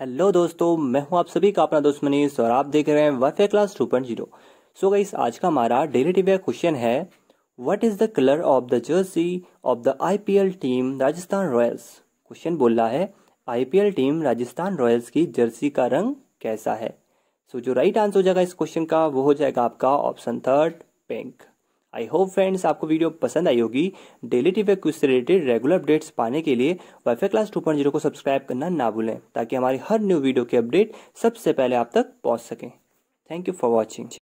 hello दोस्तों मैं हूं आप सभी का अपना दोस्त मनीष और आप देख रहे हैं wifi class two point zero so guys आज का हमारा डेली टीवी क्वेश्चन है what is the colour of the jersey of the IPL team Rajasthan royals question बोल रहा है आईपीएल टीम राजस्थान रॉयल्स की जर्सी का रंग कैसा है सो so, जो राइट आंसर हो जाएगा इस क्वेश्चन का वो हो जाएगा आपका option third pink I hope friends आपको वीडियो पसंद आई होगी डेली टीवे क्विज से रिलेटेड रेगुलर अपडेट्स पाने के लिए वाईफाई क्लास 2.0 को सब्सक्राइब करना ना भूलें ताकि हमारी हर न्यू वीडियो के अपडेट सबसे पहले आप तक पहुंच सकें थैंक यू फॉर वॉचिंग